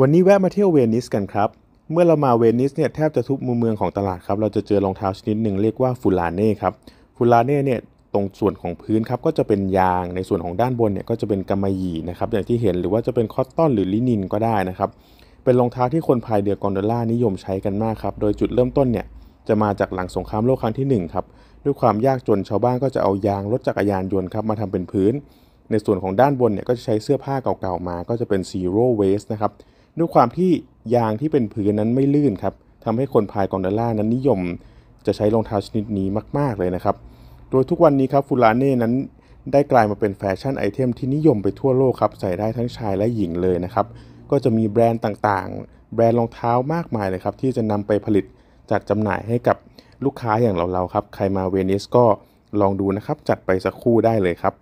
วันนี้แวะมาเที่ยวเวนิสกันครับ เมื่อเรามาเวนิสเนี่ยแทบจะทุกมุมเมืองของตลาดครับ เราจะเจอรองเท้าชนิดหนึ่งเรียกว่าฟูลาเน่ครับฟูลาเน่เนี่ยตรงส่วนของพื้นครับก็จะเป็นยางในส่วนของด้านบนเนี่ยก็จะเป็นกำมะหยี่นะครับอย่างที่เห็นหรือว่าจะเป็นคอตตอนหรือลินินก็ได้นะครับ เป็นรองเท้าที่คนพายเรือกอนโดล่านิยมใช้กันมากครับ โดยจุดเริ่มต้นเนี่ยจะมาจากหลังสงครามโลกครั้งที่1ครับด้วยความยากจนชาวบ้านก็จะเอายางรถจักรยานยนต์ครับมาทำเป็นพื้น ในส่วนของด้านบนเนี่ยก็จะใช้เสื้อผ้าเก่าๆมา ก็จะเป็นซีโร่เวสนะครับด้วยความที่ยางที่เป็นพื้นนั้นไม่ลื่นครับทำให้คนพายกอนดาลล่านั้นนิยมจะใช้รองเท้าชนิดนี้มาก ๆ เลยนะครับโดยทุกวันนี้ครับฟูลาเน่นั้นได้กลายมาเป็นแฟชั่นไอเทมที่นิยมไปทั่วโลกครับ ใส่ได้ทั้งชายและหญิงเลยนะครับ ก็จะมีแบรนด์ต่างๆ แบรนด์รองเท้ามากมายเลยครับที่จะนำไปผลิตจัดจำหน่ายให้กับลูกค้าอย่างเราๆครับ ใครมาเวนิสก็ลองดูนะครับจัดไปสักคู่ได้เลยครับ